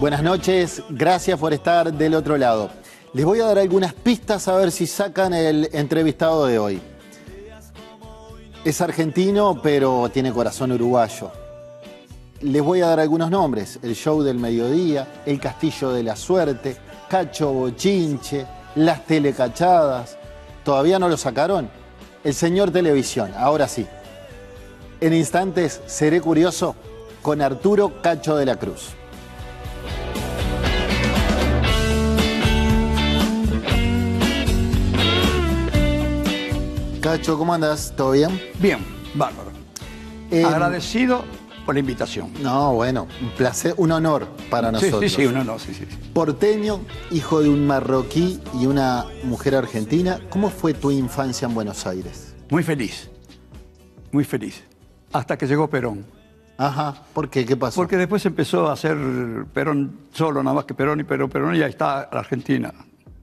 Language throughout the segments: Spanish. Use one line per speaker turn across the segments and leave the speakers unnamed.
Buenas noches, gracias por estar del otro lado. Les voy a dar algunas pistas a ver si sacan el entrevistado de hoy. Es argentino, pero tiene corazón uruguayo. Les voy a dar algunos nombres. El show del mediodía, El Castillo de la Suerte, Cacho Bochinche, Las Telecachadas. ¿Todavía no lo sacaron? El señor Televisión, ahora sí. En instantes seré curioso con Arturo Cacho de la Cruz. Cacho, ¿cómo andas? ¿Todo bien? Bien, bárbaro.
Eh, Agradecido por la invitación.
No, bueno, un placer, un honor para nosotros. Sí, sí, un honor, sí, sí. Porteño, hijo de un marroquí y una mujer argentina, ¿cómo fue tu infancia en Buenos Aires? Muy feliz, muy feliz,
hasta que llegó Perón. Ajá, ¿por qué? ¿Qué pasó? Porque después empezó a ser Perón solo, nada más que Perón y Perón, Perón y ahí está la Argentina.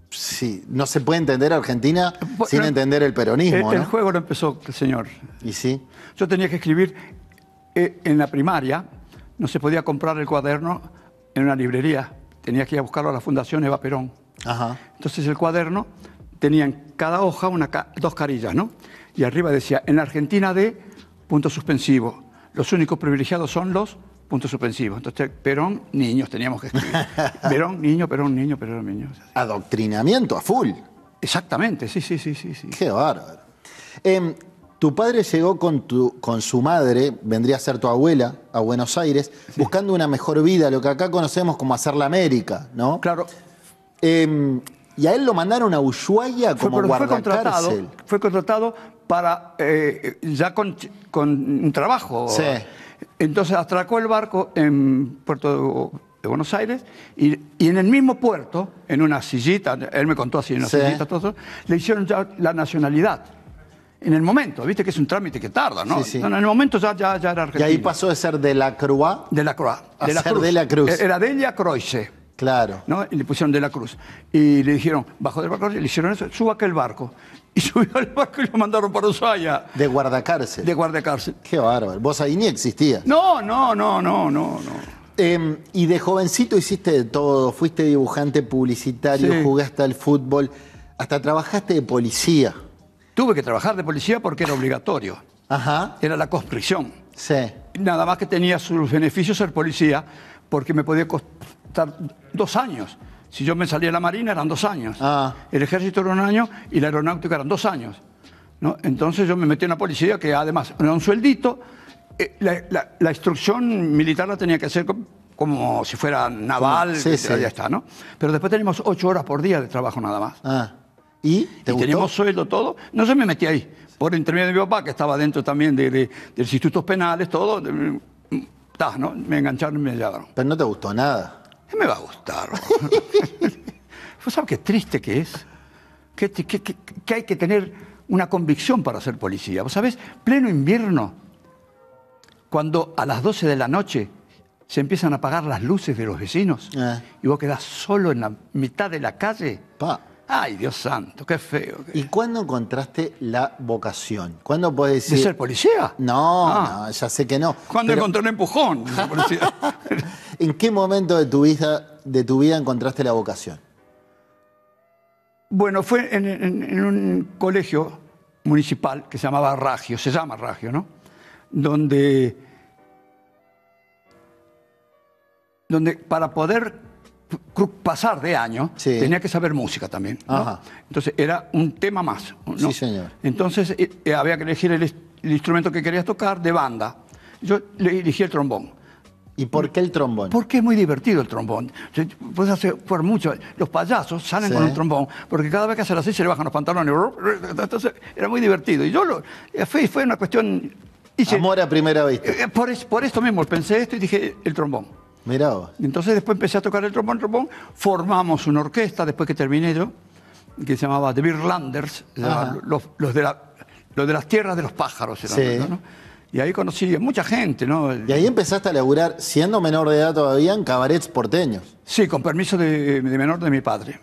Sí, no se puede
entender Argentina sin entender el peronismo. El,
juego lo empezó, el señor. ¿Y sí? Yo tenía que escribir eh, en la primaria, no se podía comprar el cuaderno en una librería, tenía que ir a buscarlo a la Fundación Eva Perón. Entonces el cuaderno tenía en cada hoja una, dos carillas, ¿no? Y arriba decía, en la Argentina de punto suspensivo, los únicos privilegiados son los punto suspensivo. Entonces, Perón, niños, teníamos que escribir. Perón, niño, Perón, niño, Perón, niño. Adoctrinamiento a full. Exactamente, sí, sí, sí, sí.
Qué bárbaro. Em, tu padre llegó con, tu, con su madre, vendría a ser tu abuela, a Buenos Aires, buscando una mejor vida, lo que acá conocemos como hacer la América, ¿no? Claro. Em, y a él lo mandaron a Ushuaia
como fue, fue contratado, Fue contratado para, eh, ya con, con un trabajo. Sí entonces atracó el barco en Puerto de Buenos Aires y, y en el mismo puerto, en una sillita, él me contó así, en una sillita, le hicieron ya la nacionalidad. En el momento, viste que es un trámite que tarda, ¿no? Sí, sí. en el momento ya, ya, era argentino. Y ahí
pasó de ser de la Croix. De la Croix. A de la ser de la Cruz. E-, era
Delia Croix. Claro. ¿no? Y le pusieron de la Cruz. Y le dijeron, bajo del barco, le hicieron eso, suba aquel barco y subió al barco y lo mandaron para Ushuaia. De guardacárcel. De guardacárcel.
Qué bárbaro. Vos ahí ni existía
No, no, no, no, no, no.
Em, y de jovencito hiciste de todo, fuiste dibujante publicitario, jugaste al fútbol, hasta
trabajaste de policía. Tuve que trabajar de policía porque era obligatorio. Ajá. Era la conscripción. Sí. Nada más que tenía sus beneficios ser policía porque me podía costar dos años. Si yo me salía de la Marina eran dos años. Ah. El ejército era un año y la aeronáutica eran dos años. ¿no? Entonces yo me metí en la policía, que además era un sueldito. Eh, la, instrucción militar la tenía que hacer como, si fuera naval, ya está, ¿no? Pero después tenemos ocho horas por día de trabajo nada más. Ah. ¿Y? ¿Te teníamos sueldo todo. No se me metí ahí. Por intermedio de mi papá, que estaba dentro también de, de, institutos penales, todo. De, mm, ¿no? Me engancharon y me llevaron. Pero no te gustó nada. Eh, me va a gustar? ¿Vos sabés qué triste que es? Que, hay que tener una convicción para ser policía. ¿Vos sabés? Pleno invierno, cuando a las 12 de la noche se empiezan a apagar las luces de los vecinos eh. y vos quedás solo en la mitad de la calle. Ay, Dios santo,
qué feo. ¿Y cuándo encontraste la vocación? ¿Cuándo podés decir... ¿De ser policía? Ah. No, ya sé que no. ¿Cuándo encontró encontré un
empujón?
¿En qué momento de tu vida, de tu vida encontraste la vocación?
Bueno, fue en, un colegio municipal que se llamaba Ragio, se llama Ragio, ¿no? Donde, donde para poder pasar de año tenía que saber música también. Entonces era un tema más. Sí, señor. Entonces eh, eh, había que elegir el, el instrumento que querías tocar de banda. Yo elegí el trombón. ¿Y por qué el trombón? Porque es muy divertido el trombón. Puedes hacer mucho. Los payasos salen con el trombón, porque cada vez que hacen la seis se le bajan los pantalones. Entonces era muy divertido. Y yo lo. Fue, fue una cuestión. Hice, Amor a primera vista. Eh, por, esto mismo, pensé esto y dije el trombón. Mirá Entonces después empecé a tocar el trombón, trombón. Formamos una orquesta después que terminé yo, que se llamaba The Birlanders, los, los, de los de las tierras de los pájaros. sí.
Y ahí conocí a mucha gente, ¿no? Y ahí empezaste a laburar, siendo menor de edad todavía, en cabarets porteños. Sí, con permiso de, menor de mi padre.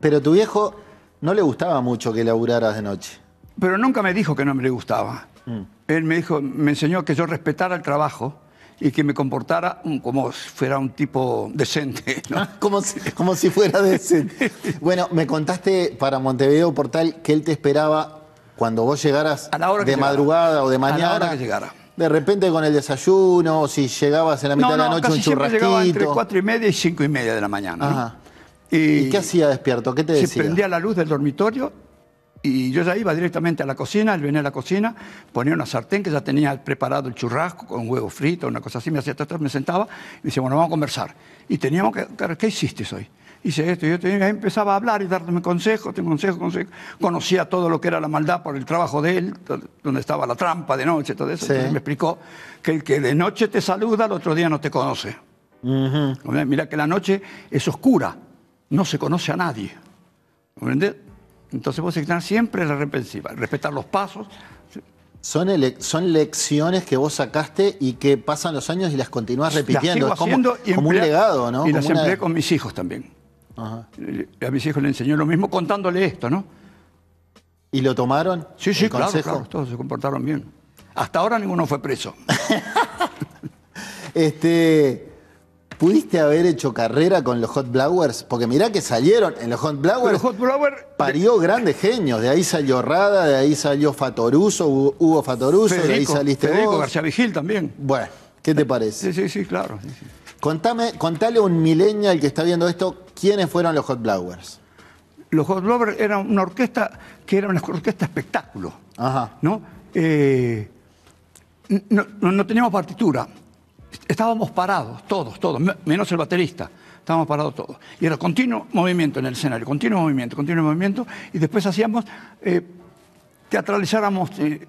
Pero tu viejo no le
gustaba mucho que laburaras de noche. Pero nunca me dijo que no me le gustaba. Mm. Él me dijo, me enseñó que yo respetara el trabajo y que me comportara como si fuera un tipo decente. ¿no? como, como si fuera decente. bueno, me contaste para
Montevideo Portal que él te esperaba cuando vos llegaras de madrugada o de mañana. De repente con el desayuno, o si llegabas en la mitad de la noche un churrasquito. Llegaba entre cuatro
y media y cinco y media de la mañana. Y,
qué hacía despierto? ¿Qué te decía? Se prendía
la luz del dormitorio y yo ya iba directamente a la cocina, él venía a la cocina, ponía una sartén que ya tenía preparado el churrasco con huevo frito, una cosa así, me hacía atrás, me sentaba y me decía, bueno, vamos a conversar. Y teníamos que, ¿qué hiciste hoy? hice esto, yo empezaba a hablar y darme consejos, consejos, consejos. Conocía todo lo que era la maldad por el trabajo de él, donde estaba la trampa de noche, todo eso. me explicó que el que de noche te saluda, al otro día no te conoce. Mira que la noche es oscura, no se conoce a nadie. Entonces vos tenés siempre la repensiva, respetar los pasos, son, son,
lecciones que vos sacaste y que pasan los años y las continúas repitiendo. como, y legado, las empleé con
mis hijos también. Eh, a mis hijos le enseñó lo mismo contándole esto, ¿no? ¿Y lo tomaron? Sí, sí, claro, todos se comportaron bien. Hasta ahora ninguno fue preso.
este, ¿Pudiste haber hecho carrera con los Hot Blowers? Porque mirá que salieron en los Hot Blowers. Hot blowers... parió grandes genios. De ahí salió Rada, de ahí salió Fatoruso, Hugo Fatoruso, de ahí saliste Federico García
Vigil también. Bueno, ¿qué te parece? Sí, sí, sí, claro.
Contame, contale a un milenial que está viendo esto, ¿Quiénes fueron los Hot Blowers? Los Hot Blowers eran una
orquesta que era una orquesta espectáculo. Eh, ¿no? no, teníamos partitura. Estábamos parados, todos, todos, menos el baterista. Estábamos parados todos. Y era continuo movimiento en el escenario, continuo movimiento, continuo movimiento. Y después hacíamos eh, teatralizáramos eh,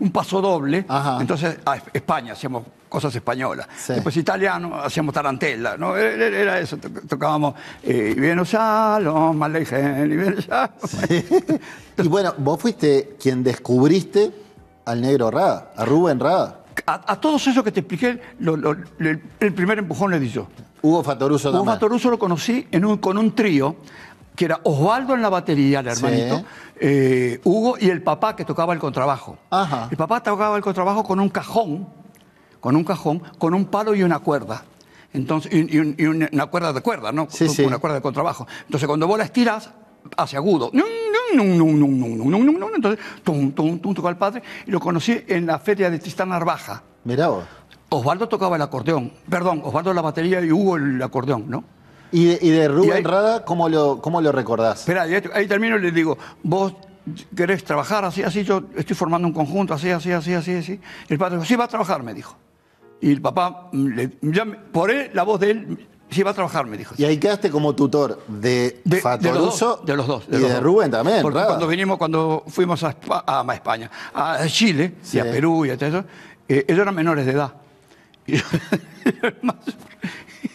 un paso doble. Entonces, a España hacíamos cosas españolas. Después italiano, hacíamos tarantela, e-, e-, Era eso, tocábamos eh,
y bueno, vos fuiste quien descubriste al negro Rada, a Rubén
Rada. A, todos esos que te expliqué, el, primer empujón le di yo. Hugo Fatoruso también. Hugo Fatoruso lo conocí con un trío que era Osvaldo en la batería, el hermanito, eh, Hugo y el papá que tocaba el contrabajo. El papá tocaba el contrabajo con un cajón, con un cajón, con un palo y una cuerda. Entonces, y, una cuerda de cuerda, ¿no? Sí, sí. Una cuerda de contrabajo. Entonces, cuando vos la estiras, hace agudo. Entonces, tum, tocaba el padre y lo conocí en la feria de Tristán Narvaja. Mirá vos. Osvaldo tocaba el acordeón, perdón, Osvaldo la batería y Hugo el acordeón, ¿no? ¿Y de, Rubén Rada cómo lo, cómo lo recordás? Espera, ahí termino y les digo, vos querés trabajar así, así, yo estoy formando un conjunto, así, así, así, así, así. el padre dijo, sí, va a trabajar, me dijo. Y el papá, por él, la voz de él, sí, va a trabajar, me dijo. Y
ahí quedaste como tutor de, de De los dos. De los
dos de Rubén también, cuando vinimos, cuando fuimos ah, a, España, a Chile, y a Perú y a eso, eh, ellos eran menores de edad. Y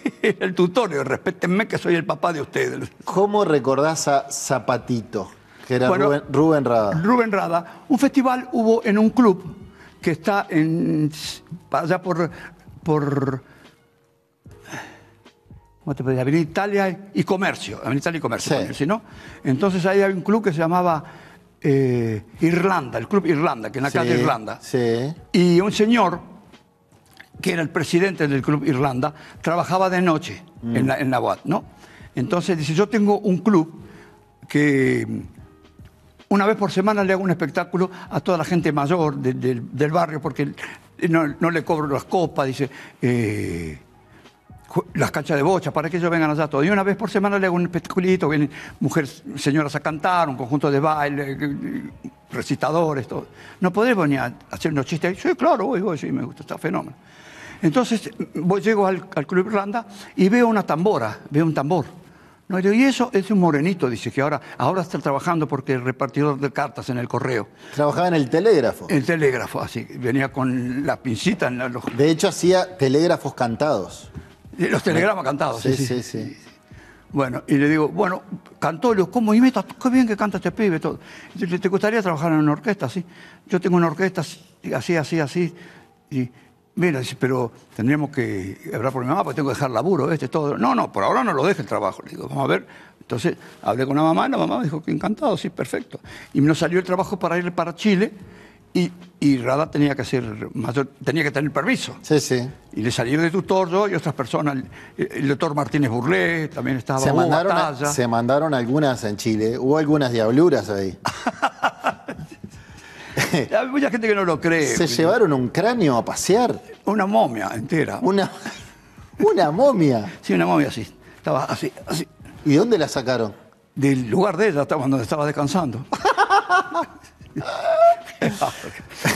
el tutorio, respétenme que soy el papá de ustedes. ¿Cómo recordás a Zapatito,
que era Rubén, Rada?
Rubén Rada. Un festival hubo en un club que está en, allá por, por ¿cómo te Avenida Italia y Comercio, Avenida Italia y Comercio, Entonces ahí había un club que se llamaba eh, Irlanda, el Club Irlanda, que en la calle Irlanda. Sí. Y un señor que era el presidente del Club Irlanda, trabajaba de noche mm. en, la, en ¿no? Entonces dice, yo tengo un club que una vez por semana le hago un espectáculo a toda la gente mayor del barrio porque no, le cobro las copas, dice... Eh, las canchas de bocha, para que ellos vengan allá todo. Y una vez por semana le hago un espectaculito, vienen mujeres, señoras a cantar, un conjunto de baile, eh, recitadores, todo. ¿No podés venir a hacer unos chistes? Sí, claro, sí, me gusta, está fenómeno. Entonces voy, llego al, Club Irlanda y veo una tambora, veo un tambor. y, eso es un morenito, dice, que ahora, ahora está trabajando porque es repartidor de cartas en el correo. Trabajaba en el telégrafo. El telégrafo, así. Venía con las pincitas. en Los... De hecho, hacía telégrafos cantados.
Eh, los telegramas cantados, sí, sí. sí.
Bueno, y le digo, bueno, cantó, cómo y me meta, Qué bien que canta este pibe. Todo. ¿Te gustaría trabajar en una orquesta? Sí. Yo tengo una orquesta así, así, así. Y Mira, pero tendríamos que hablar por mi mamá, porque tengo que dejar laburo, este, todo. No, no, por ahora no lo deje el trabajo. Le digo, vamos a ver. Entonces hablé con la mamá, y la mamá me dijo que encantado, sí, perfecto. Y me salió el trabajo para ir para Chile y, y tenía que hacer tenía que tener permiso. Sí, sí. Y le salió de tutor yo y otras personas, eh, el, doctor Martínez Burlé también estaba. Se, se
mandaron algunas en Chile, hubo algunas diabluras ahí.
Hay mucha gente que no lo cree. Se
llevaron un cráneo a pasear. Una momia entera. Una, una momia. sí, una
momia, sí. Estaba así, así. ¿Y dónde la sacaron? Del lugar de ella, estaba donde estaba descansando.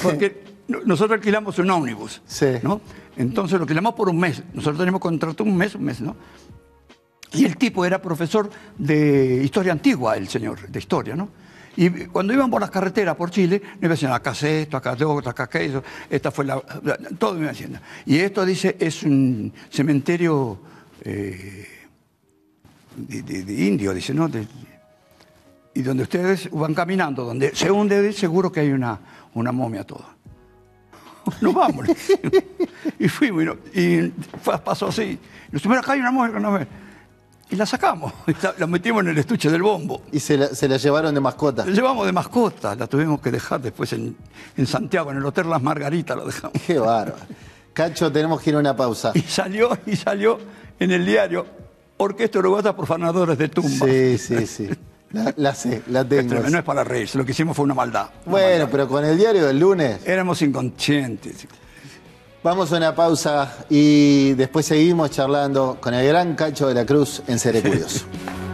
Porque nosotros alquilamos un ómnibus, sí. ¿no? Entonces lo alquilamos por un mes. Nosotros tenemos contrato un mes, un mes, ¿no? Y el tipo era profesor de historia antigua, el señor, de historia, ¿no? Y cuando iban por las carreteras por Chile, me decían, acá esto, acá hace otro, acá hace esta fue la, todo me hacienda. Y esto dice, es un cementerio eh, de, indio, dice, ¿no? y donde ustedes van caminando, donde se hunde, seguro que hay una, una momia toda. No vamos. y fuimos, y, y, pasó así. Nos nos acá hay una momia que no ve. Y la sacamos, la, metimos en el estuche del bombo. ¿Y se la, llevaron de mascota? La llevamos de mascota, la tuvimos que dejar después en, Santiago, en el Hotel Las Margaritas la dejamos. Qué bárbaro. Cacho, tenemos que ir a una pausa. Y salió, y salió en el diario Orquesta Uruguaya Profanadores de Tumba. Sí, sí, sí. La, sé, la tengo. no es para reírse, lo que hicimos fue una maldad.
bueno, pero con el diario del lunes. Éramos inconscientes. Vamos a una pausa y después seguimos charlando con el gran Cacho de la Cruz en Curioso.